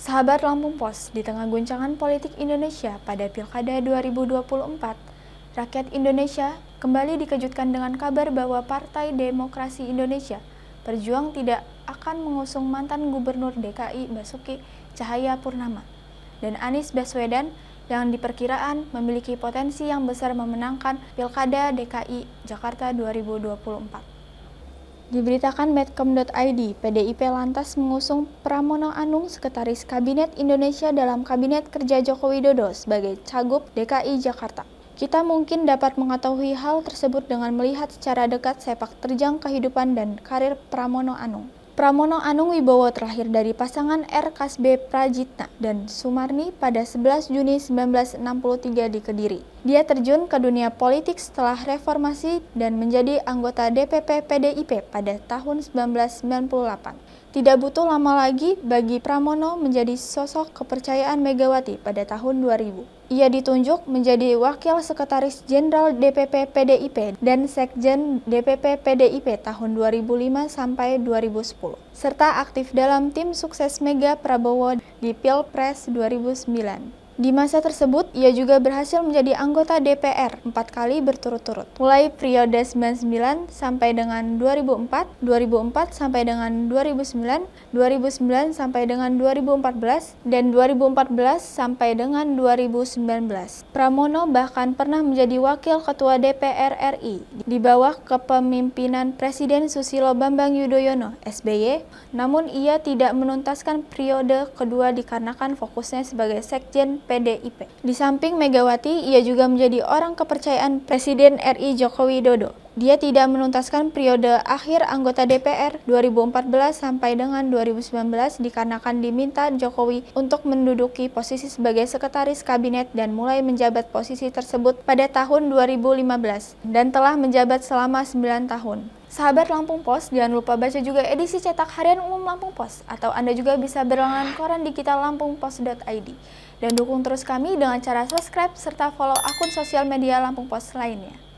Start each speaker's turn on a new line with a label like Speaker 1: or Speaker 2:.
Speaker 1: Sahabat Lampung Pos, di tengah guncangan politik Indonesia pada Pilkada 2024, rakyat Indonesia kembali dikejutkan dengan kabar bahwa Partai Demokrasi Indonesia Perjuang tidak akan mengusung mantan Gubernur DKI Basuki Cahaya Purnama dan Anies Baswedan yang diperkiraan memiliki potensi yang besar memenangkan Pilkada DKI Jakarta 2024. Diberitakan medcom.id, PDIP lantas mengusung Pramono Anung, Sekretaris Kabinet Indonesia dalam Kabinet Kerja Joko Widodo sebagai Cagup DKI Jakarta. Kita mungkin dapat mengetahui hal tersebut dengan melihat secara dekat sepak terjang kehidupan dan karir Pramono Anung. Pramono Anung Wibowo terlahir dari pasangan R. Kasbe Prajitna dan Sumarni pada 11 Juni 1963 di Kediri. Dia terjun ke dunia politik setelah reformasi dan menjadi anggota DPP PDIP pada tahun 1998. Tidak butuh lama lagi bagi Pramono menjadi sosok kepercayaan Megawati pada tahun 2000. Ia ditunjuk menjadi Wakil Sekretaris Jenderal DPP PDIP dan Sekjen DPP PDIP tahun 2005 sampai 2010, serta aktif dalam tim sukses Mega Prabowo di Pilpres 2009. Di masa tersebut, ia juga berhasil menjadi anggota DPR empat kali berturut-turut, mulai periode 99 sampai dengan 2004, 2004 sampai dengan 2009, 2009 sampai dengan 2014, dan 2014 sampai dengan 2019. Pramono bahkan pernah menjadi wakil ketua DPR RI di bawah kepemimpinan Presiden Susilo Bambang Yudhoyono (SBY), namun ia tidak menuntaskan periode kedua dikarenakan fokusnya sebagai sekjen PDIP. Di samping Megawati, ia juga menjadi orang kepercayaan Presiden RI Joko Widodo. Dia tidak menuntaskan periode akhir anggota DPR 2014 sampai dengan 2019 dikarenakan diminta Jokowi untuk menduduki posisi sebagai sekretaris kabinet dan mulai menjabat posisi tersebut pada tahun 2015 dan telah menjabat selama 9 tahun. Sahabat Lampung Pos, jangan lupa baca juga edisi cetak harian umum Lampung Pos atau Anda juga bisa berlangganan koran digital lampungpos.id. Dan dukung terus kami dengan cara subscribe serta follow akun sosial media Lampung Pos lainnya.